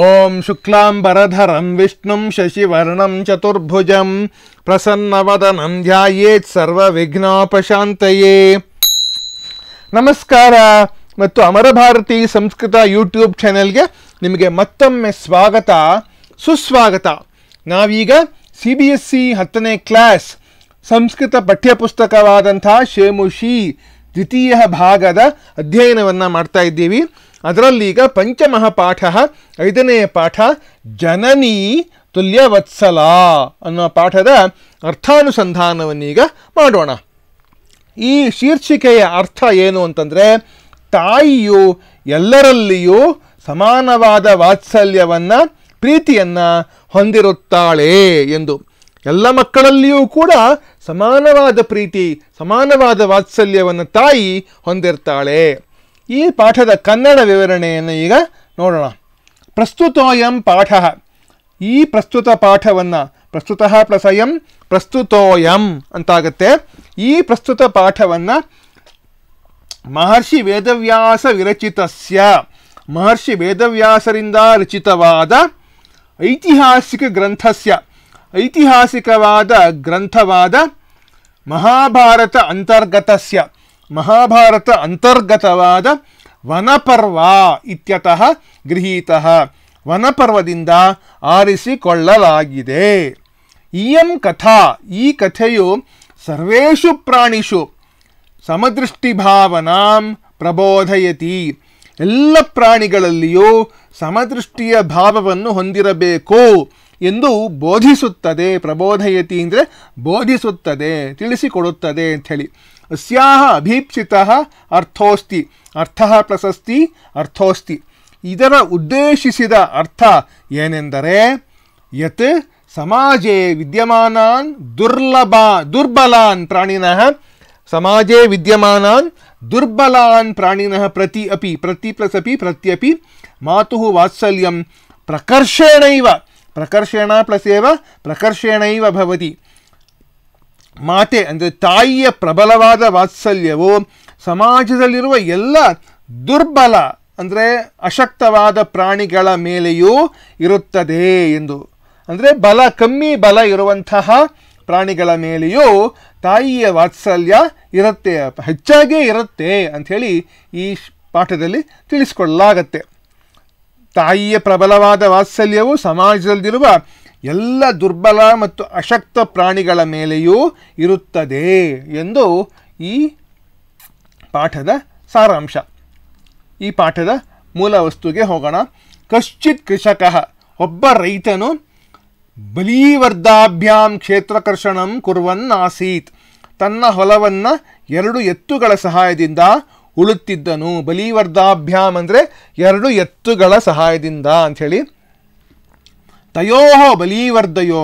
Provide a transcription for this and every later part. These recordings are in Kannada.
ಓಂ ವಿಷ್ಣು ಶಶಿವರ್ಣಂ ಚತುರ್ಭುಜಂ चतुर्भुजं प्रसन्नवदनं ಸರ್ವ ಸರ್ವವಿಘ್ನೋಪಶಾಂತಯೇ ನಮಸ್ಕಾರ ಮತ್ತು ಅಮರ ಸಂಸ್ಕೃತ ಯೂಟ್ಯೂಬ್ ಚಾನೆಲ್ಗೆ ನಿಮಗೆ ಮತ್ತೊಮ್ಮೆ ಸ್ವಾಗತ ಸುಸ್ವಾಗತ ನಾವೀಗ ಸಿ ಬಿ ಎಸ್ ಸಿ ಹತ್ತನೇ ಕ್ಲಾಸ್ ಸಂಸ್ಕೃತ ಪಠ್ಯಪುಸ್ತಕವಾದಂಥ ಶೇಮುಷಿ ದ್ವಿತೀಯ ಭಾಗದ ಅಧ್ಯಯನವನ್ನು ಮಾಡ್ತಾ ಇದ್ದೀವಿ ಅದರಲ್ಲೀಗ ಪಂಚಮಹಾಪಾಠ ಐದನೆಯ ಪಾಠ ಜನನೀ ತುಲ್ಯವತ್ಸಲ ಅನ್ನೋ ಪಾಠದ ಅರ್ಥಾನುಸಂಧಾನವನ್ನೀಗ ಮಾಡೋಣ ಈ ಶೀರ್ಷಿಕೆಯ ಅರ್ಥ ಏನು ಅಂತಂದರೆ ತಾಯಿಯು ಎಲ್ಲರಲ್ಲಿಯೂ ಸಮಾನವಾದ ವಾತ್ಸಲ್ಯವನ್ನು ಪ್ರೀತಿಯನ್ನು ಹೊಂದಿರುತ್ತಾಳೆ ಎಂದು ಎಲ್ಲ ಮಕ್ಕಳಲ್ಲಿಯೂ ಕೂಡ ಸಮಾನವಾದ ಪ್ರೀತಿ ಸಮಾನವಾದ ವಾತ್ಸಲ್ಯವನ್ನು ತಾಯಿ ಹೊಂದಿರ್ತಾಳೆ ಈ ಪಾಠದ ಕನ್ನಡ ವಿವರಣೆಯನ್ನು ಈಗ ನೋಡೋಣ ಪ್ರಸ್ತುತೋಯಂ ಪಾಠ ಈ ಪ್ರಸ್ತುತ ಪಾಠವನ್ನು ಪ್ರಸ್ತುತ ಪ್ಲಸ್ ಪ್ರಸ್ತುತೋಯಂ ಅಂತಾಗತ್ತೆ ಈ ಪ್ರಸ್ತುತ ಪಾಠವನ್ನು ಮಹರ್ಷಿ ವೇದವ್ಯಾಸ ವಿರಚಿತಸ್ಯ ಮಹರ್ಷಿ ವೇದವ್ಯಾಸರಿಂದ ರಚಿತವಾದ ಐತಿಹಾಸಿಕ ಗ್ರಂಥಸ್ಯ ಐತಿಹಾಸಿಕವಾದ ಗ್ರಂಥವಾದ ಮಹಾಭಾರತ ಅಂತರ್ಗತಸ್ಯ ಮಹಾಭಾರತ ಅಂತರ್ಗತವಾದ ವನಪರ್ವ ಇತ್ಯತಃ ಗೃಹೀತಃ ವನಪರ್ವದಿಂದ ಆರಿಸಿಕೊಳ್ಳಲಾಗಿದೆ ಇಯಂ ಕಥಾ ಈ ಕಥೆಯು ಸರ್ವೇಷು ಪ್ರಾಣಿಷು ಸಮದೃಷ್ಟಿಭಾವನಾಂ ಪ್ರಬೋಧಯತಿ ಎಲ್ಲ ಪ್ರಾಣಿಗಳಲ್ಲಿಯೂ ಸಮದೃಷ್ಟಿಯ ಭಾವವನ್ನು ಹೊಂದಿರಬೇಕು ಎಂದು ಬೋಧಿಸುತ್ತದೆ ಪ್ರಬೋಧಯತಿ ಅಂದರೆ ಬೋಧಿಸುತ್ತದೆ ತಿಳಿಸಿಕೊಡುತ್ತದೆ ಅಂಥೇಳಿ अभीक्षिता अर्थोस्त अर्थ प्रशस्ति अर्थोस्त उद्देश अर्थ ऐने समाजे विद्यमानान दुर्लभा दुर्बला प्राणिन समाजे विद्यम दुर्बला प्राणिन प्रति अपि प्रति प्लस अपि प्रत्यपि मातुः वात्सल्यं प्रकर्षेणैव प्रकर्षेण प्लस एव ಮಾತೆ ಅಂದರೆ ತಾಯಿಯ ಪ್ರಬಲವಾದ ವಾತ್ಸಲ್ಯವು ಸಮಾಜದಲ್ಲಿರುವ ಎಲ್ಲ ದುರ್ಬಲ ಅಂದರೆ ಅಶಕ್ತವಾದ ಪ್ರಾಣಿಗಳ ಮೇಲೆಯೂ ಇರುತ್ತದೆ ಎಂದು ಅಂದರೆ ಬಲ ಕಮ್ಮಿ ಬಲ ಇರುವಂತಹ ಪ್ರಾಣಿಗಳ ಮೇಲೆಯೂ ತಾಯಿಯ ವಾತ್ಸಲ್ಯ ಇರುತ್ತೆ ಹೆಚ್ಚಾಗೇ ಇರುತ್ತೆ ಅಂಥೇಳಿ ಈ ಪಾಠದಲ್ಲಿ ತಿಳಿಸ್ಕೊಳ್ಳಲಾಗತ್ತೆ ತಾಯಿಯ ಪ್ರಬಲವಾದ ವಾತ್ಸಲ್ಯವು ಸಮಾಜದಲ್ಲಿರುವ ಎಲ್ಲ ದುರ್ಬಲ ಮತ್ತು ಅಶಕ್ತ ಪ್ರಾಣಿಗಳ ಮೇಲೆಯೂ ಇರುತ್ತದೆ ಎಂದು ಈ ಪಾಠದ ಸಾರಾಂಶ ಈ ಪಾಠದ ಮೂಲ ವಸ್ತುಗೆ ಹೋಗೋಣ ಕಶ್ಚಿತ್ ಕೃಷಕ ಒಬ್ಬ ರೈತನು ಬಲೀವರ್ಧಾಭ್ಯಾಂ ಕ್ಷೇತ್ರಕರ್ಷಣಂ ಆಸೀತ್ ತನ್ನ ಹೊಲವನ್ನು ಎರಡು ಎತ್ತುಗಳ ಸಹಾಯದಿಂದ ಉಳುತ್ತಿದ್ದನು ಬಲೀವರ್ಧಾಭ್ಯಾಮ್ ಅಂದರೆ ಎರಡು ಎತ್ತುಗಳ ಸಹಾಯದಿಂದ ಅಂಥೇಳಿ ತಯೋ ಬಲೀವರ್ಧಯೋ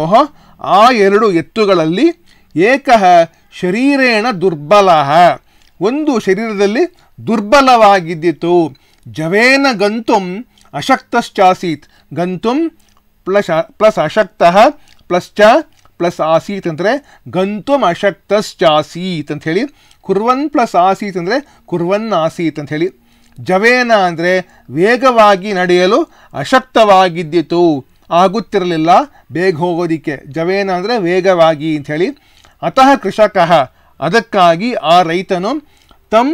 ಆ ಎರಡು ಎತ್ತುಗಳಲ್ಲಿ ಏಕ ಶರೀರೇಣ ದುರ್ಬಲ ಒಂದು ಶರೀರದಲ್ಲಿ ದುರ್ಬಲವಾಗಿದ್ದಿತು ಜವೇನ ಗಂತುಂ ಅಶಕ್ತಶ್ಚಾಸೀತ್ ಗಂತುಂ ಪ್ಲಸ್ ಪ್ಲಸ್ ಅಶಕ್ತಃ ಪ್ಲಸ್ ಚ ಪ್ಲಸ್ ಆಸೀತ್ ಅಂದರೆ ಗಂತುಂ ಅಶಕ್ತಶ್ಚಾಸೀತ್ ಹೇಳಿ ಕುರ್ವನ್ ಪ್ಲಸ್ ಆಸೀತ್ ಅಂದರೆ ಕುರ್ವನ್ ಆಸೀತ್ ಹೇಳಿ ಜವೇನ ಅಂದರೆ ವೇಗವಾಗಿ ನಡೆಯಲು ಅಶಕ್ತವಾಗಿದ್ದಿತು ಆಗುತ್ತಿರಲಿಲ್ಲ ಬೇಗ ಹೋಗೋದಿಕ್ಕೆ ಜವೇನ ಅಂದರೆ ವೇಗವಾಗಿ ಅಂಥೇಳಿ ಅತಃ ಕೃಷಕ ಅದಕ್ಕಾಗಿ ಆ ರೈತನು ತಂ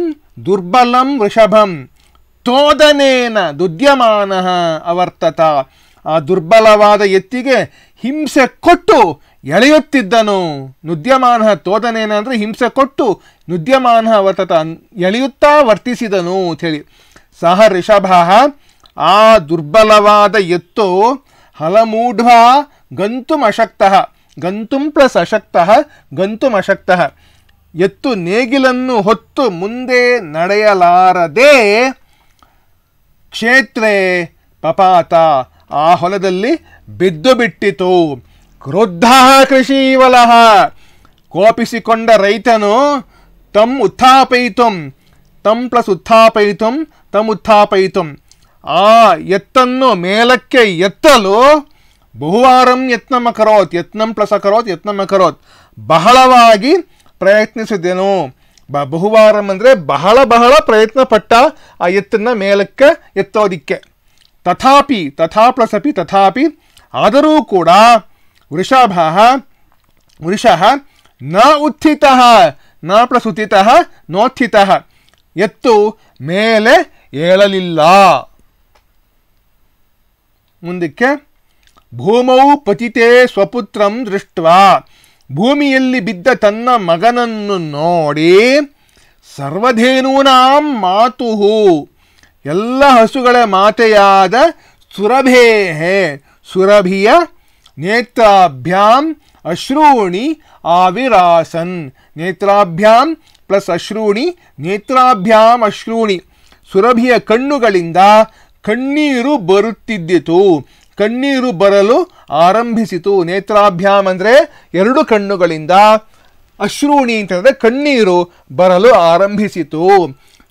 ದುರ್ಬಲಂ ವೃಷಭಂ ತೋದನೇನ ದುದ್ಯಮಾನ ಅವರ್ತತ ಆ ದುರ್ಬಲವಾದ ಎತ್ತಿಗೆ ಹಿಂಸೆ ಕೊಟ್ಟು ಎಳೆಯುತ್ತಿದ್ದನು ನುದ್ಯಮಾನ ತೋದನೇನ ಅಂದರೆ ಹಿಂಸೆ ಕೊಟ್ಟು ನುದ್ಯಮಾನ ಅವರ್ತತ ಎಳೆಯುತ್ತಾ ವರ್ತಿಸಿದನು ಅಂಥೇಳಿ ಸಹ ಋಷಭ ಆ ದುರ್ಬಲವಾದ ಎತ್ತು ಹಲಮೂಢ ಗಂತುಮಶಕ್ತಃ ಗಂತುಂ ಪ್ಲಸ್ ಅಶಕ್ತಃ ಗಂತುಮಶಕ್ತಃ ಎತ್ತು ನೇಗಿಲನ್ನು ಹೊತ್ತು ಮುಂದೆ ನಡೆಯಲಾರದೆ ಕ್ಷೇತ್ರೇ ಪಪಾತ ಆ ಹೊಲದಲ್ಲಿ ಬಿದ್ದು ಬಿಟ್ಟಿತು ಕ್ರುದ್ಧ ಕೃಷೀವಲಃ ಕೋಪಿಸಿಕೊಂಡ ರೈತನು ತಮ್ ಉತ್ಥಾಪಯಿತು ತಂ ಪ್ಲಸ್ ಉತ್ಥಾಪಯಿತು ತಮ್ ಉತ್ಥಾಪಯಿತು ಆ ಎತ್ತನ್ನು ಮೇಲಕ್ಕೆ ಎತ್ತಲು ಬಹುವಾರಂ ಯತ್ನ ಮಕರೋತ್ ಯತ್ನಂ ಪ್ಲಸ್ ಅಕರೋತ್ ಯತ್ನಮಕರೋತ್ ಅಕರೋತ್ ಬಹಳವಾಗಿ ಪ್ರಯತ್ನಿಸಿದೆನು ಬ ಬಹುವಾರಂ ಅಂದರೆ ಬಹಳ ಬಹಳ ಪ್ರಯತ್ನ ಪಟ್ಟ ಆ ಎತ್ತನ್ನು ಮೇಲಕ್ಕೆ ಎತ್ತೋದಿಕ್ಕೆ ತಥಾಪಿ ತಥಾ ಪ್ಲಸ್ ಅಪಿ ತಥಾಪಿ ಆದರೂ ಕೂಡ ವೃಷಭ ವೃಷಃ ನ ಉತ್ಥಿತ ನ ಪ್ಲಸ್ ಉತ್ಥಿತ ನೋತ್ಥಿತ ಎತ್ತು ಮೇಲೆ ಏಳಲಿಲ್ಲ ಮುಂದಕ್ಕೆ ಭೂಮೌ ಪತಿತೇ ಸ್ವಪುತ್ರಂ ದೃಷ್ಟ ಭೂಮಿಯಲ್ಲಿ ಬಿದ್ದ ತನ್ನ ಮಗನನ್ನು ನೋಡಿ ಸರ್ವಧೇನೂನಾಂ ಮಾತು ಎಲ್ಲ ಹಸುಗಳ ಮಾತೆಯಾದ ಸುರಭೇಹೆ ಸುರಭಿಯ ನೇತ್ರಾಭ್ಯಾಂ ಅಶ್ರೂಣಿ ಆವಿರಾಸನ್ ನೇತ್ರಾಭ್ಯಾಂ ಪ್ಲಸ್ ಅಶ್ರೂಣಿ ನೇತ್ರಾಭ್ಯಾಂ ಅಶ್ರೂಣಿ ಸುರಭಿಯ ಕಣ್ಣುಗಳಿಂದ ಕಣ್ಣೀರು ಬರುತ್ತಿದ್ದಿತು ಕಣ್ಣೀರು ಬರಲು ಆರಂಭಿಸಿತು ನೇತ್ರಾಭ್ಯಾಮ್ ಅಂದರೆ ಎರಡು ಕಣ್ಣುಗಳಿಂದ ಅಶ್ರೂಣಿ ಅಂತಂದರೆ ಕಣ್ಣೀರು ಬರಲು ಆರಂಭಿಸಿತು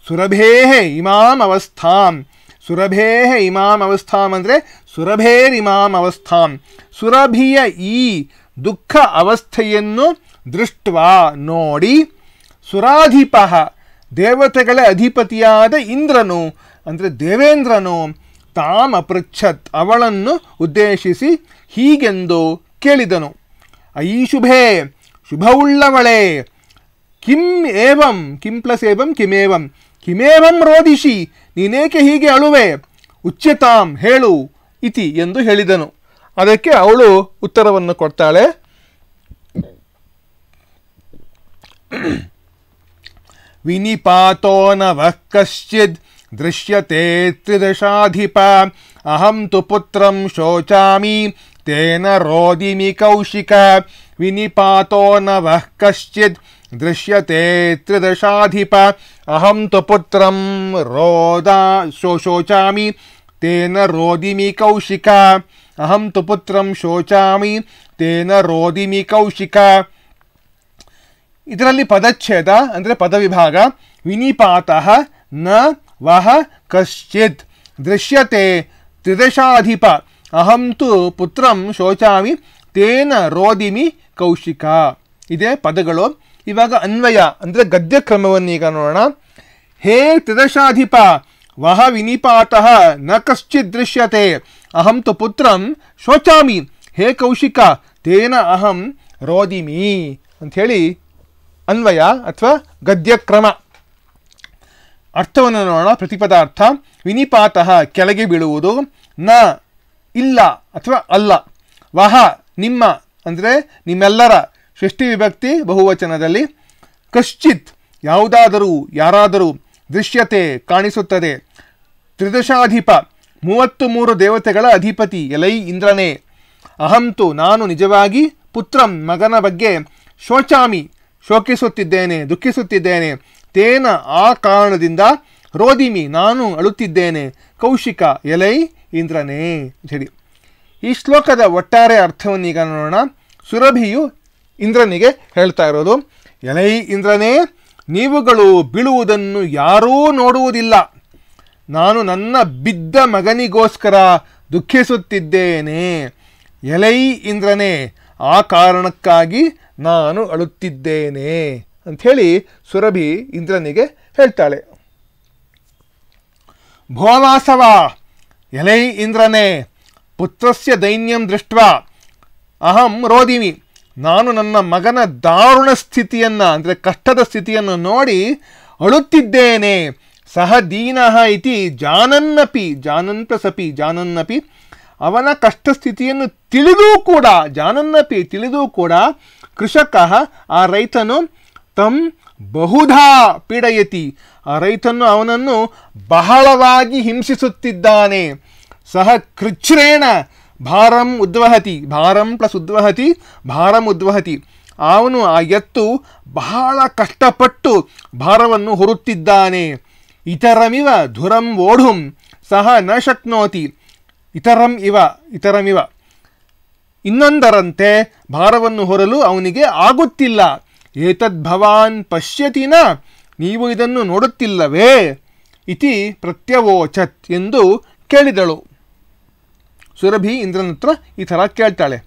ಸುರಭೇ ಇಮಾಂ ಅವಸ್ಥಾಂ ಸುರಭೇ ಇಮಾಂ ಅವಸ್ಥಾಂ ಅಂದರೆ ಸುರಭೇರಿಮಾಂ ಅವಸ್ಥಾಂ ಸುರಭಿಯ ಈ ದುಃಖ ಅವಸ್ಥೆಯನ್ನು ದೃಷ್ಟ್ವ ನೋಡಿ ಸುರಾಧಿಪ ದೇವತೆಗಳ ಅಧಿಪತಿಯಾದ ಇಂದ್ರನು ಅಂದರೆ ದೇವೇಂದ್ರನು ಪೃಚ್ಛತ್ ಅವಳನ್ನು ಉದ್ದೇಶಿಸಿ ಹೀಗೆಂದು ಕೇಳಿದನು ಐ ಶುಭೆ ಶುಭವುಳ್ಳವಳೆ ಕಿಂ ಏವಂ ಕಿಂ ಪ್ಲಸ್ ಏವಂ ಕಿಮೇವಂ ಕಿಮೇವಂ ರೋದಿಸಿ ನೀನೇಕೆ ಹೀಗೆ ಅಳುವೆ ಉಚ್ಚತಾಂ ಹೇಳು ಇತಿ ಎಂದು ಹೇಳಿದನು ಅದಕ್ಕೆ ಅವಳು ಉತ್ತರವನ್ನು ಕೊಡ್ತಾಳೆ ವಿನಿಪಾತೋ ನವಃ दृश्यते त्रिदशाधिप अहम तो पुत्र शोचा तेन रोदिमी कौशिक विनिपातो न वः कश्चित् दृश्यते त्रिदशाधिप अहम तो पुत्र रोदा शो शोचा तेन रोदिमी कौशिक अहम तो पुत्र शोचा तेन रोदिमी कौशिक ಇದರಲ್ಲಿ ಪದಚ್ಛೇದ ಅಂದರೆ ಪದವಿಭಾಗ ವಿನಿಪಾತ ನ ವಹ ಕಶ್ಚಿತ್ ದೃಶ್ಯತೆ ತ್ರಿದಶಾಧಿಪ ಅಹಂ ತು ಪುತ್ರಂ ಶೋಚಾಮಿ ತೇನ ರೋದಿಮಿ ಕೌಶಿಕ ಇದೇ ಪದಗಳು ಇವಾಗ ಅನ್ವಯ ಅಂದರೆ ಗದ್ಯ ಕ್ರಮವನ್ನು ಈಗ ನೋಡೋಣ ಹೇ ತ್ರಿದಶಾಧಿಪ ವಹ ವಿನಿಪಾತ ನ ಕಶ್ಚಿತ್ ದೃಶ್ಯತೆ ಅಹಂ ತು ಪುತ್ರಂ ಶೋಚಾಮಿ ಹೇ ಕೌಶಿಕ ತೇನ ಅಹಂ ರೋದಿಮಿ ಅಂಥೇಳಿ ಅನ್ವಯ ಅಥವಾ ಗದ್ಯಕ್ರಮ ಅರ್ಥವನ್ನು ನೋಡೋಣ ಪ್ರತಿಪದಾರ್ಥ ವಿನಿಪಾತಃ ಕೆಳಗೆ ಬೀಳುವುದು ನ ಇಲ್ಲ ಅಥವಾ ಅಲ್ಲ ವಹ ನಿಮ್ಮ ಅಂದರೆ ನಿಮ್ಮೆಲ್ಲರ ಷಷ್ಠಿ ವಿಭಕ್ತಿ ಬಹುವಚನದಲ್ಲಿ ಕಶ್ಚಿತ್ ಯಾವುದಾದರೂ ಯಾರಾದರೂ ದೃಶ್ಯತೆ ಕಾಣಿಸುತ್ತದೆ ತ್ರಿದಶಾಧಿಪ ಮೂವತ್ತು ಮೂರು ದೇವತೆಗಳ ಅಧಿಪತಿ ಎಲೈ ಇಂದ್ರನೇ ಅಹಂತು ನಾನು ನಿಜವಾಗಿ ಪುತ್ರಂ ಮಗನ ಬಗ್ಗೆ ಶೋಚಾಮಿ ಶೋಕಿಸುತ್ತಿದ್ದೇನೆ ದುಃಖಿಸುತ್ತಿದ್ದೇನೆ ತೇನ ಆ ಕಾರಣದಿಂದ ರೋದಿಮಿ ನಾನು ಅಳುತ್ತಿದ್ದೇನೆ ಕೌಶಿಕ ಎಲೈ ಇಂದ್ರನೇ ಹೇಳಿ ಈ ಶ್ಲೋಕದ ಒಟ್ಟಾರೆ ಅರ್ಥವನ್ನು ಈಗ ನೋಡೋಣ ಸುರಭಿಯು ಇಂದ್ರನಿಗೆ ಹೇಳ್ತಾ ಇರೋದು ಎಲೈ ಇಂದ್ರನೇ ನೀವುಗಳು ಬೀಳುವುದನ್ನು ಯಾರೂ ನೋಡುವುದಿಲ್ಲ ನಾನು ನನ್ನ ಬಿದ್ದ ಮಗನಿಗೋಸ್ಕರ ದುಃಖಿಸುತ್ತಿದ್ದೇನೆ ಎಲೈ ಇಂದ್ರನೇ ಆ ಕಾರಣಕ್ಕಾಗಿ ನಾನು ಅಳುತ್ತಿದ್ದೇನೆ ಅಂಥೇಳಿ ಸುರಭಿ ಇಂದ್ರನಿಗೆ ಹೇಳ್ತಾಳೆ ಭೋವಾಸವ ಎಲೈ ಇಂದ್ರನೇ ಪುತ್ರಸ್ಯ ದೈನ್ಯಂ ದೃಷ್ಟ ಅಹಂ ರೋದಿಮಿ ನಾನು ನನ್ನ ಮಗನ ದಾರುಣ ಸ್ಥಿತಿಯನ್ನು ಅಂದರೆ ಕಷ್ಟದ ಸ್ಥಿತಿಯನ್ನು ನೋಡಿ ಅಳುತ್ತಿದ್ದೇನೆ ಸಹ ದೀನಃ ಇತಿ ಜಾನನ್ನಪಿ ಜಾನಂತಸಪಿ ಜಾನನ್ನಪಿ ಅವನ ಕಷ್ಟ ಸ್ಥಿತಿಯನ್ನು ತಿಳಿದೂ ಕೂಡ ಜಾನನ್ನಪಿ ತಿಳಿದೂ ಕೂಡ ಕೃಷಕ ಆ ರೈತನು ತಂ ಬಹುಧಾ ಪೀಡಯತಿ ಆ ರೈತನು ಅವನನ್ನು ಬಹಳವಾಗಿ ಹಿಂಸಿಸುತ್ತಿದ್ದಾನೆ ಸಹ ಕೃಚ್ಛ್ರೇಣ ಭಾರಂ ಉದ್ವಹತಿ ಭಾರಂ ಪ್ಲಸ್ ಉದ್ವಹತಿ ಭಾರಂ ಉದ್ವಹತಿ ಅವನು ಆ ಎತ್ತು ಬಹಳ ಕಷ್ಟಪಟ್ಟು ಭಾರವನ್ನು ಹೊರುತ್ತಿದ್ದಾನೆ ಇತರಮಿವ ಧುರಂ ಓಢುಂ ಸಹ ನ ಶಕ್ನೋತಿ ಇತರಂ ಇವ ಇತರಮಿವ ಇನ್ನೊಂದರಂತೆ ಭಾರವನ್ನು ಹೊರಲು ಅವನಿಗೆ ಆಗುತ್ತಿಲ್ಲ ಏತದ್ ಭವಾನ್ ಪಶ್ಯತೀನಾ ನೀವು ಇದನ್ನು ನೋಡುತ್ತಿಲ್ಲವೇ ಇತಿ ಪ್ರತ್ಯವೋಚತ್ ಎಂದು ಕೇಳಿದಳು ಸುರಭಿ ಇಂದ್ರನತ್ರ ಈ ಥರ ಕೇಳ್ತಾಳೆ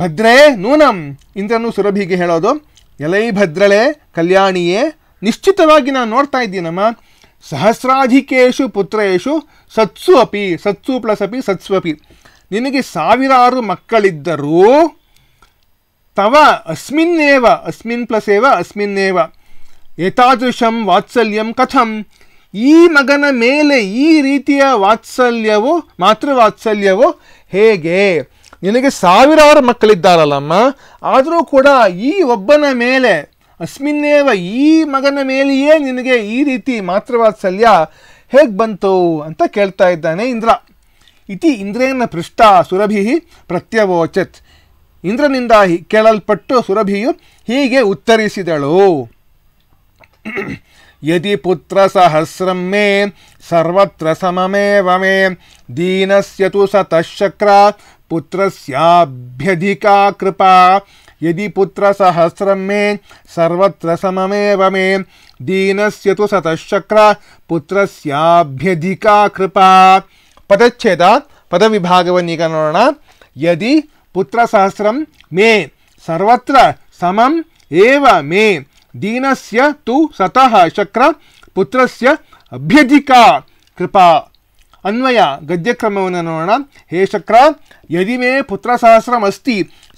ಭದ್ರೇ ನೂನಂ ಇಂದ್ರನು ಸುರಭಿಗೆ ಹೇಳೋದು ಎಲೈ ಭದ್ರಳೆ ಕಲ್ಯಾಣಿಯೇ ನಿಶ್ಚಿತವಾಗಿ ನಾನು ನೋಡ್ತಾ ಇದ್ದೀನಮ್ಮ ಸಹಸ್ರಾಧಿಕೇಶು ಪುತ್ರೇಶು ಸತ್ಸು ಅಪಿ ಸತ್ಸು ಪ್ಲಸ್ ಅಪಿ ಸತ್ಸು ಅಪಿ ನಿನಗೆ ಸಾವಿರಾರು ಮಕ್ಕಳಿದ್ದರೂ ತವ ಅಸ್ಮಿನ್ನೇವ ಅಸ್ಮಿನ್ ಪ್ಲಸೇವ ಅಸ್ಮಿನ್ನೇವ ಏತಾದೃಶಂ ವಾತ್ಸಲ್ಯಂ ಕಥಂ ಈ ಮಗನ ಮೇಲೆ ಈ ರೀತಿಯ ವಾತ್ಸಲ್ಯವು ಮಾತೃವಾತ್ಸಲ್ಯವು ಹೇಗೆ ನಿನಗೆ ಸಾವಿರಾರು ಮಕ್ಕಳಿದ್ದಾರಲ್ಲಮ್ಮ ಆದರೂ ಕೂಡ ಈ ಒಬ್ಬನ ಮೇಲೆ ಅಸ್ಮಿನ್ನೇವ ಈ ಮಗನ ಮೇಲೆಯೇ ನಿನಗೆ ಈ ರೀತಿ ಮಾತೃವಾತ್ಸಲ್ಯ ಹೇಗೆ ಬಂತು ಅಂತ ಕೇಳ್ತಾ ಇದ್ದಾನೆ ಇಂದ್ರ ಇತಿ ಇಂದ್ರೇನ ಪೃಷ್ಟ ಸುರಭಿ ಪ್ರತ್ಯವೋಚತ್ ಇಂದ್ರನಿಂದ ಕೇಳಲ್ಪಟ್ಟು ಸುರಭಿಯು ಹೀಗೆ ಉತ್ತರಿಸಿದಳು ಯದಿ ಪುತ್ರ ಸಹಸ್ರಂ ಮೇ ಸರ್ವತ್ರ ಸಮಮೇವ ಮೇ ದೀನಸ್ಯ ತು ಸತಃಶಕ್ರ ಪುತ್ರಸ್ಯಾಭ್ಯಧಿಕಾ ಕೃಪಾ ಯದಿ ಪುತ್ರ ಸಹಸ್ರಂ ಮೇ ಸರ್ವತ್ರ ಸಮಮೇವ ಮೇ ದೀನಸ್ಯ ತು ಪುತ್ರಸ್ಯಾಭ್ಯಧಿಕಾ ಕೃಪಾ ಪದಚ್ಛೇದ ಪದವಿಭಾಗವನ್ನೀಗ ನೋಡೋಣ ಯದಿ पुत्रसहस्रं मे सर्वत्र समम् एव मे दीनस्य तु सतः शक्र ಪುತ್ರಸ್ಯ ಅಭ್ಯಧಿಕ ಕೃಪಾ ಅನ್ವಯ ಗದ್ಯಕ್ರಮವನ್ನು ನೋಡೋಣ ಹೇ ಶಕ್ರ ಯದಿ ಮೇ ಪುತ್ರಸಹಸ್ರಮಸ್ತಿ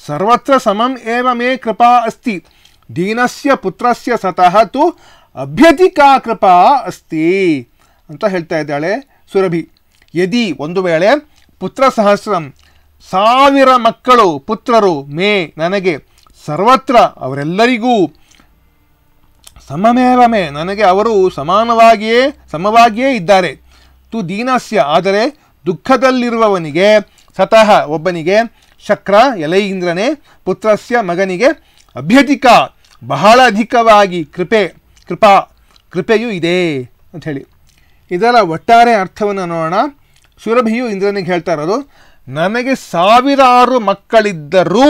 ಸರ್ವತ್ರ ಸಮಂ ಏವ ಮೇ ಕೃಪಾ ಅಸ್ತಿ ದೀನಸ್ಯ ಪುತ್ರಸ್ಯ ಸತಃ ತು ಅಭ್ಯಧಿಕ ಕೃಪಾ ಅಸ್ತಿ ಅಂತ ಹೇಳ್ತಾ ಇದ್ದಾಳೆ ಸುರಭಿ ಯದಿ ಒಂದು ವೇಳೆ ಪುತ್ರಸಹಸ್ರಂ ಸಾವಿರ ಮಕ್ಕಳು ಪುತ್ರರು ಮೇ ನನಗೆ ಸರ್ವತ್ರ ಅವರೆಲ್ಲರಿಗೂ ಮೇ ನನಗೆ ಅವರು ಸಮಾನವಾಗಿಯೇ ಸಮವಾಗಿಯೇ ಇದ್ದಾರೆ ತು ದೀನಸ್ಯ ಆದರೆ ದುಃಖದಲ್ಲಿರುವವನಿಗೆ ಸತಃ ಒಬ್ಬನಿಗೆ ಶಕ್ರ ಎಲೆಯಿಂದ್ರನೇ ಪುತ್ರಸ್ಯ ಮಗನಿಗೆ ಅಭ್ಯಧಿಕ ಬಹಳ ಅಧಿಕವಾಗಿ ಕೃಪೆ ಕೃಪಾ ಕೃಪೆಯೂ ಇದೆ ಅಂಥೇಳಿ ಇದರ ಒಟ್ಟಾರೆ ಅರ್ಥವನ್ನು ನೋಡೋಣ ಸುರಭಿಯು ಇಂದ್ರನಿಗೆ ಹೇಳ್ತಾ ಇರೋದು ನನಗೆ ಸಾವಿರಾರು ಮಕ್ಕಳಿದ್ದರೂ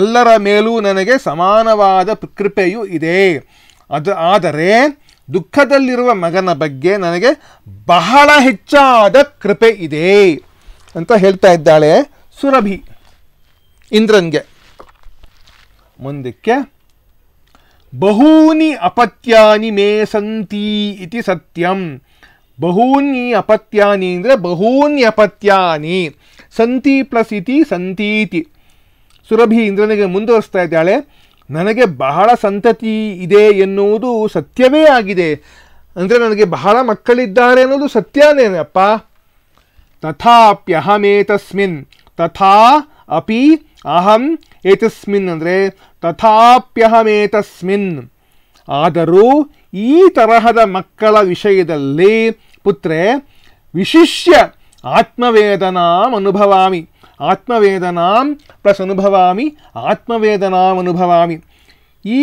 ಎಲ್ಲರ ಮೇಲೂ ನನಗೆ ಸಮಾನವಾದ ಕೃಪೆಯು ಇದೆ ಅದು ಆದರೆ ದುಃಖದಲ್ಲಿರುವ ಮಗನ ಬಗ್ಗೆ ನನಗೆ ಬಹಳ ಹೆಚ್ಚಾದ ಕೃಪೆ ಇದೆ ಅಂತ ಹೇಳ್ತಾ ಇದ್ದಾಳೆ ಸುರಭಿ ಇಂದ್ರನ್ಗೆ ಮುಂದಕ್ಕೆ ಬಹೂನಿ ಅಪತ್ಯಾನಿ ಮೇ ಸಂತೀ ಇತಿ ಸತ್ಯಂ ಬಹೂನಿ ಅಪತ್ಯಾನಿ ಅಂದರೆ ಬಹೂನ್ಯ ಅಪತ್ಯಾನಿ ಸಂತಿ ಪ್ಲಸ್ ಇತಿ ಸಂತೀತಿ ಸುರಭಿ ಇಂದ್ರನಿಗೆ ಮುಂದುವರಿಸ್ತಾ ಇದ್ದಾಳೆ ನನಗೆ ಬಹಳ ಸಂತತಿ ಇದೆ ಎನ್ನುವುದು ಸತ್ಯವೇ ಆಗಿದೆ ಅಂದರೆ ನನಗೆ ಬಹಳ ಮಕ್ಕಳಿದ್ದಾರೆ ಅನ್ನೋದು ಸತ್ಯನೇನಪ್ಪ ತಥಾಪ್ಯಹಮೇತಸ್ಮಿನ್ ತಥಾ ಅಪಿ ಅಹಂ ಏತಸ್ಮಿನ್ ಅಂದರೆ ತಥಾಪ್ಯಹಮೇತಸ್ಮಿನ್ ಆದರೂ ಈ ತರಹದ ಮಕ್ಕಳ ವಿಷಯದಲ್ಲಿ ಪುತ್ರೆ ವಿಶಿಷ್ಯ ಆತ್ಮವೇದನಾಂ ಅನುಭವಾಮಿ ಆತ್ಮವೇದನಾಂ ಪ್ಲಸ್ ಅನುಭವಾಮಿ ಆತ್ಮವೇದನಾಂ ಅನುಭವಾಮಿ ಈ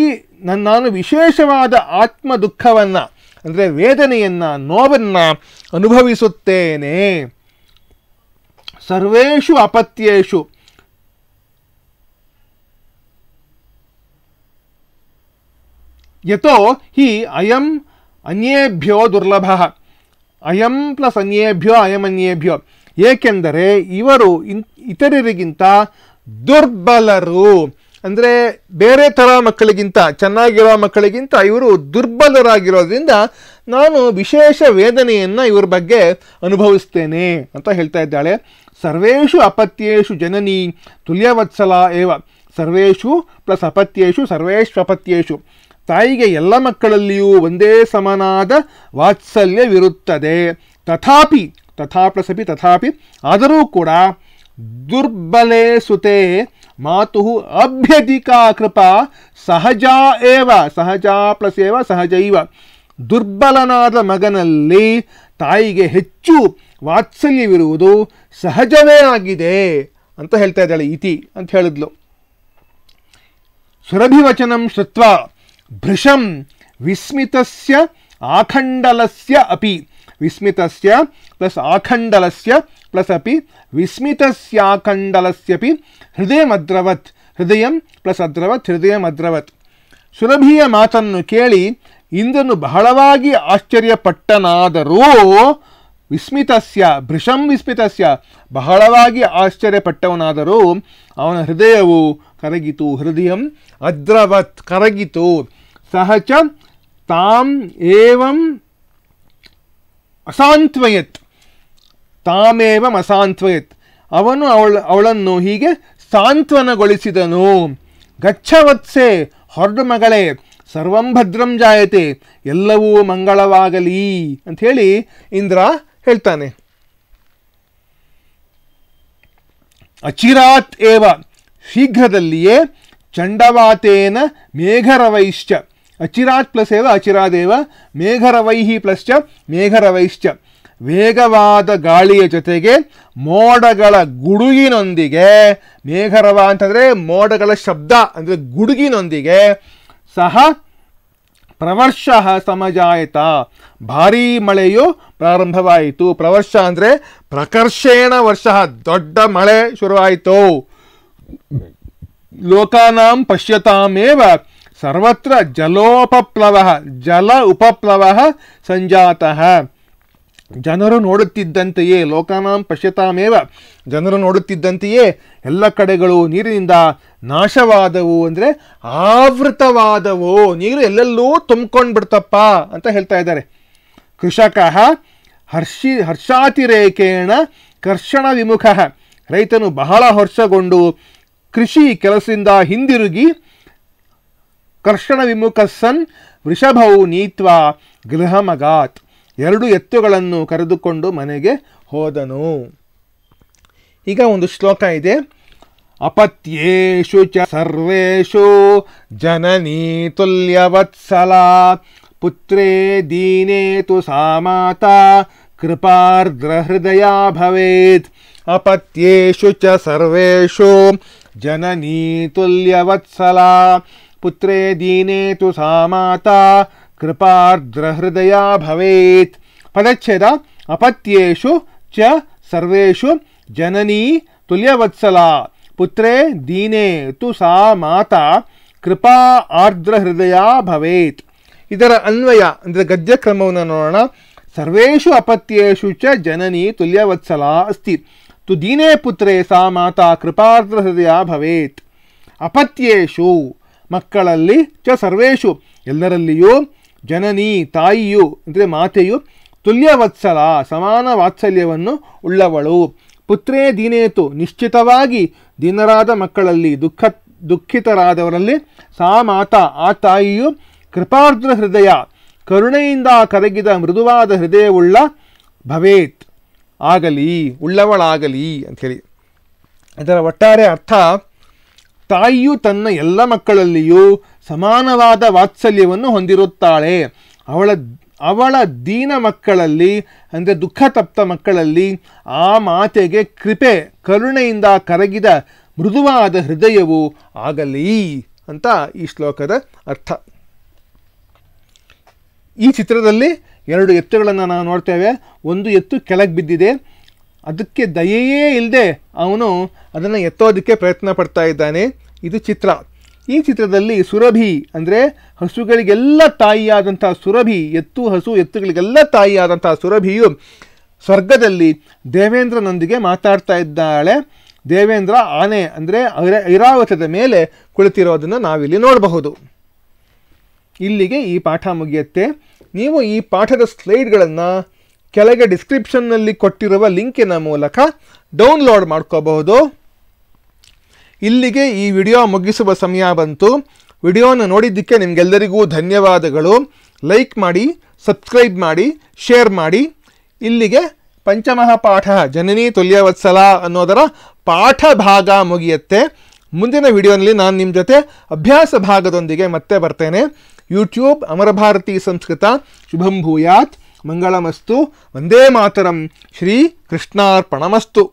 ನನ್ನ ನಾನು ವಿಶೇಷವಾದ ಆತ್ಮ ದುಃಖವನ್ನು ಅಂದರೆ ವೇದನೆಯನ್ನು ನೋವನ್ನು ಅನುಭವಿಸುತ್ತೇನೆ ಸರ್ವೇಷು ಅಪತ್ಯೇಷು ಯತೋ ಹಿ ಅಯಂ ಅನ್ಯೇಭ್ಯೋ ದುರ್ಲಭ ಅಯಂ ಪ್ಲಸ್ ಅನ್ಯೇಭ್ಯೋ ಅನ್ಯೇಭ್ಯೋ ಏಕೆಂದರೆ ಇವರು ಇನ್ ಇತರರಿಗಿಂತ ದುರ್ಬಲರು ಅಂದರೆ ಬೇರೆ ಥರ ಮಕ್ಕಳಿಗಿಂತ ಚೆನ್ನಾಗಿರೋ ಮಕ್ಕಳಿಗಿಂತ ಇವರು ದುರ್ಬಲರಾಗಿರೋದ್ರಿಂದ ನಾನು ವಿಶೇಷ ವೇದನೆಯನ್ನು ಇವ್ರ ಬಗ್ಗೆ ಅನುಭವಿಸ್ತೇನೆ ಅಂತ ಹೇಳ್ತಾ ಇದ್ದಾಳೆ ಸರ್ವೇಷು ಅಪತ್ಯೇಷು ಜನನಿ ತುಲ್ಯವತ್ಸಲ ಏವ ಸರ್ವೇಷು ಪ್ಲಸ್ ಅಪತ್ಯೇಷು ಸರ್ವೇಶ್ವಪತ್ಯೇಷು ತಾಯಿಗೆ ಎಲ್ಲ ಮಕ್ಕಳಲ್ಲಿಯೂ ಒಂದೇ ಸಮನಾದ ವಾತ್ಸಲ್ಯವಿರುತ್ತದೆ ತಥಾಪಿ ತಥಾಪ್ರಸಪಿ ತಥಾಪಿ ಆದರೂ ಕೂಡ ದುರ್ಬಲೆ ಸುತೆ ಮಾತು ಅಭ್ಯಧಿಕ ಕೃಪಾ ಸಹಜ ಏವ ಸಹಜ ಪ್ಲಸ್ ಏವ ಸಹಜೈವ ದುರ್ಬಲನಾದ ಮಗನಲ್ಲಿ ತಾಯಿಗೆ ಹೆಚ್ಚು ವಾತ್ಸಲ್ಯವಿರುವುದು ಸಹಜವೇ ಆಗಿದೆ ಅಂತ ಹೇಳ್ತಾ ಇದ್ದಾಳೆ ಇತಿ ಅಂತ ಹೇಳಿದ್ಲು ಸುರಭಿವಚನಂ ಶೃತ್ವ ಭೃಶಂ ವಿಸ್ಮಿತಸ್ಯ ಆಖಂಡಲಸ್ಯ ಅಪಿ ವಿಸ್ಮಿತಸ್ಯ ಪ್ಲಸ್ ಆಖಂಡಲಸ್ಯ ಪ್ಲಸ್ ಅಪಿ ವಿಸ್ಮಿತಸ್ಯಾಖಂಡಲಸ್ಯಪಿ ಮದ್ರವತ್ ಹೃದಯ ಪ್ಲಸ್ ಅದ್ರವತ್ ಹೃದಯಮದ್ರವತ್ ಸುರಭಿಯ ಮಾತನ್ನು ಕೇಳಿ ಇಂದ್ರನು ಬಹಳವಾಗಿ ಆಶ್ಚರ್ಯಪಟ್ಟನಾದರೂ ವಿಸ್ಮಿತಸ್ಯ ಭೃಶಂ ವಿಸ್ಮಿತಸ್ಯ ಬಹಳವಾಗಿ ಆಶ್ಚರ್ಯಪಟ್ಟವನಾದರೂ ಅವನ ಹೃದಯವು ಕರಗಿತು ಹೃದಯ ಅದ್ರವತ್ ಕರಗಿತು ಸಹ ಚ ತಾಂ ಅಸಾಂತ್ವಯತ್ ತಾಮೇವ ಅಸಾಂತ್ವಯತ್ ಅವನು ಅವಳ ಅವಳನ್ನು ಹೀಗೆ ಸಾಂತ್ವನಗೊಳಿಸಿದನು ಗಚ್ಚವತ್ಸೆ ಹೊರಡು ಮಗಳೇ ಸರ್ವಂ ಭದ್ರಂ ಜಾಯತೆ ಎಲ್ಲವೂ ಮಂಗಳವಾಗಲಿ ಅಂಥೇಳಿ ಇಂದ್ರ ಹೇಳ್ತಾನೆ ಅಚಿರಾತ್ ಏವ ಶೀಘ್ರದಲ್ಲಿಯೇ ಚಂಡವಾತೇನ ಮೇಘರವೈಶ್ಚ ಅಚಿರಾತ್ ಏವ ಅಚಿರಾದೇವ ಮೇಘರವೈಹಿ ಪ್ಲಶ್ಚ ಮೇಘರವೈಶ್ಚ ವೇಗವಾದ ಗಾಳಿಯ ಜೊತೆಗೆ ಮೋಡಗಳ ಗುಡುಗಿನೊಂದಿಗೆ ಮೇಘರವ ಅಂತಂದರೆ ಮೋಡಗಳ ಶಬ್ದ ಅಂದರೆ ಗುಡುಗಿನೊಂದಿಗೆ ಸಹ ಪ್ರವರ್ಷ ಸಮಜಾಯಿತ ಭಾರೀ ಮಳೆಯು ಪ್ರಾರಂಭವಾಯಿತು ಪ್ರವರ್ಷ ಅಂದರೆ ಪ್ರಕರ್ಷೇಣ ವರ್ಷ ದೊಡ್ಡ ಮಳೆ ಶುರುವಾಯಿತು ಲೋಕಾನಾಂ ಪಶ್ಯತಾಮೇವ ಸರ್ವತ್ರ ಜಲೋಪಪ್ಲವ ಜಲ ಉಪಪ್ಲವ ಸಂಜಾತಃ ಜನರು ನೋಡುತ್ತಿದ್ದಂತೆಯೇ ಲೋಕಾನಾಂ ಪಶ್ಯತಾಮೇವ ಜನರು ನೋಡುತ್ತಿದ್ದಂತೆಯೇ ಎಲ್ಲ ಕಡೆಗಳು ನೀರಿನಿಂದ ನಾಶವಾದವು ಅಂದರೆ ಆವೃತವಾದವು ನೀರು ಎಲ್ಲೆಲ್ಲೂ ತುಂಬ್ಕೊಂಡು ಬಿಡ್ತಪ್ಪ ಅಂತ ಹೇಳ್ತಾ ಇದ್ದಾರೆ ಕೃಷಕ ಹರ್ಷಿ ಹರ್ಷಾತಿರೇಕೇಣ ಕರ್ಷಣ ವಿಮುಖ ರೈತನು ಬಹಳ ಹರ್ಷಗೊಂಡು ಕೃಷಿ ಕೆಲಸದಿಂದ ಹಿಂದಿರುಗಿ ಕರ್ಷಣ ವಿಮುಖ ಸನ್ ವೃಷಭವು ಗೃಹಮಗಾತ್ ಎರಡು ಎತ್ತುಗಳನ್ನು ಕರೆದುಕೊಂಡು ಮನೆಗೆ ಹೋದನು ಈಗ ಒಂದು ಶ್ಲೋಕ ಇದೆ ಅಪತ್ಯೇಷು ಚ ಸರ್ವೇಷು ಜನನೀ ತುಲ್ಯವತ್ಸಲ ಪುತ್ರೇ ದೀನೇ ತು ಸಾ ಕೃಪಾರ್ದ್ರ ಹೃದಯ ಭವೇತ್ ಅಪತ್ಯೇಷು ಚ ಸರ್ವೇಷು ಜನನೀ ತುಲ್ಯವತ್ಸಲ पुत्रे दीने तु सा माता कृपार्द्रहृदया भवेत् पदच्छेद अपत्येषु च सर्वेषु जननी तुल्यवत्सला पुत्रे दीने तु सा ಮಾತಾ ಕೃಪಾ ಆರ್ದ್ರ ಹೃದಯ ಭವೇತ್ ಇದರ ಅನ್ವಯ ಅಂದರೆ ಗದ್ಯಕ್ರಮವನ್ನು ನೋಡೋಣ ಸರ್ವೇಷು ಅಪತ್ಯೇಷು ಚ ಜನನಿ ತುಲ್ಯವತ್ಸಲ ಅಸ್ತಿ ತು ದೀನೇ ಪುತ್ರೇ ಸಾ ಮಾತಾ ಕೃಪಾರ್ದ್ರ ಹೃದಯ ಭವೇತ್ ಅಪತ್ಯೇಷು ಮಕ್ಕಳಲ್ಲಿ ಚ ಸರ್ವೇಶು ಎಲ್ಲರಲ್ಲಿಯೂ ಜನನಿ ತಾಯಿಯು ಅಂದರೆ ಮಾತೆಯು ತುಲ್ಯವತ್ಸಲ ಸಮಾನ ವಾತ್ಸಲ್ಯವನ್ನು ಉಳ್ಳವಳು ಪುತ್ರೇ ದೀನೇತು ನಿಶ್ಚಿತವಾಗಿ ದೀನರಾದ ಮಕ್ಕಳಲ್ಲಿ ದುಃಖ ದುಃಖಿತರಾದವರಲ್ಲಿ ಸಾ ಮಾತ ಆ ತಾಯಿಯು ಕೃಪಾರ್ದ್ರ ಹೃದಯ ಕರುಣೆಯಿಂದ ಕರಗಿದ ಮೃದುವಾದ ಹೃದಯವುಳ್ಳ ಭವೇತ್ ಆಗಲಿ ಉಳ್ಳವಳಾಗಲಿ ಅಂಥೇಳಿ ಇದರ ಒಟ್ಟಾರೆ ಅರ್ಥ ತಾಯಿಯು ತನ್ನ ಎಲ್ಲ ಮಕ್ಕಳಲ್ಲಿಯೂ ಸಮಾನವಾದ ವಾತ್ಸಲ್ಯವನ್ನು ಹೊಂದಿರುತ್ತಾಳೆ ಅವಳ ಅವಳ ದೀನ ಮಕ್ಕಳಲ್ಲಿ ಅಂದರೆ ದುಃಖ ತಪ್ತ ಮಕ್ಕಳಲ್ಲಿ ಆ ಮಾತೆಗೆ ಕೃಪೆ ಕರುಣೆಯಿಂದ ಕರಗಿದ ಮೃದುವಾದ ಹೃದಯವು ಆಗಲಿ ಅಂತ ಈ ಶ್ಲೋಕದ ಅರ್ಥ ಈ ಚಿತ್ರದಲ್ಲಿ ಎರಡು ಎತ್ತುಗಳನ್ನು ನಾವು ನೋಡ್ತೇವೆ ಒಂದು ಎತ್ತು ಕೆಳಗೆ ಬಿದ್ದಿದೆ ಅದಕ್ಕೆ ದಯೆಯೇ ಇಲ್ಲದೆ ಅವನು ಅದನ್ನು ಎತ್ತೋದಕ್ಕೆ ಪ್ರಯತ್ನ ಪಡ್ತಾ ಇದ್ದಾನೆ ಇದು ಚಿತ್ರ ಈ ಚಿತ್ರದಲ್ಲಿ ಸುರಭಿ ಅಂದರೆ ಹಸುಗಳಿಗೆಲ್ಲ ತಾಯಿಯಾದಂಥ ಸುರಭಿ ಎತ್ತು ಹಸು ಎತ್ತುಗಳಿಗೆಲ್ಲ ತಾಯಿಯಾದಂಥ ಸುರಭಿಯು ಸ್ವರ್ಗದಲ್ಲಿ ದೇವೇಂದ್ರನೊಂದಿಗೆ ಮಾತಾಡ್ತಾ ಇದ್ದಾಳೆ ದೇವೇಂದ್ರ ಆನೆ ಅಂದರೆ ಐರಾವತದ ಮೇಲೆ ಕುಳಿತಿರೋದನ್ನು ನಾವಿಲ್ಲಿ ನೋಡಬಹುದು ಇಲ್ಲಿಗೆ ಈ ಪಾಠ ಮುಗಿಯುತ್ತೆ ನೀವು ಈ ಪಾಠದ ಸ್ಲೈಡ್ಗಳನ್ನು ಕೆಳಗೆ ಡಿಸ್ಕ್ರಿಪ್ಷನ್ನಲ್ಲಿ ಕೊಟ್ಟಿರುವ ಲಿಂಕಿನ ಮೂಲಕ ಡೌನ್ಲೋಡ್ ಮಾಡ್ಕೋಬಹುದು ಇಲ್ಲಿಗೆ ಈ ವಿಡಿಯೋ ಮುಗಿಸುವ ಸಮಯ ಬಂತು ವಿಡಿಯೋನ ನೋಡಿದ್ದಕ್ಕೆ ನಿಮಗೆಲ್ಲರಿಗೂ ಧನ್ಯವಾದಗಳು ಲೈಕ್ ಮಾಡಿ ಸಬ್ಸ್ಕ್ರೈಬ್ ಮಾಡಿ ಶೇರ್ ಮಾಡಿ ಇಲ್ಲಿಗೆ ಪಂಚಮಹಾಪಾಠ ಜನನಿ ತುಲ್ಯವತ್ಸಲ ಅನ್ನೋದರ ಪಾಠ ಭಾಗ ಮುಗಿಯುತ್ತೆ ಮುಂದಿನ ವಿಡಿಯೋನಲ್ಲಿ ನಾನು ನಿಮ್ಮ ಜೊತೆ ಅಭ್ಯಾಸ ಭಾಗದೊಂದಿಗೆ ಮತ್ತೆ ಬರ್ತೇನೆ ಯೂಟ್ಯೂಬ್ ಅಮರಭಾರತಿ ಸಂಸ್ಕೃತ ಶುಭಂ ಭೂಯಾತ್ మంగళమస్తు వందే మాతరం శ్రీకృష్ణార్పణమస్తు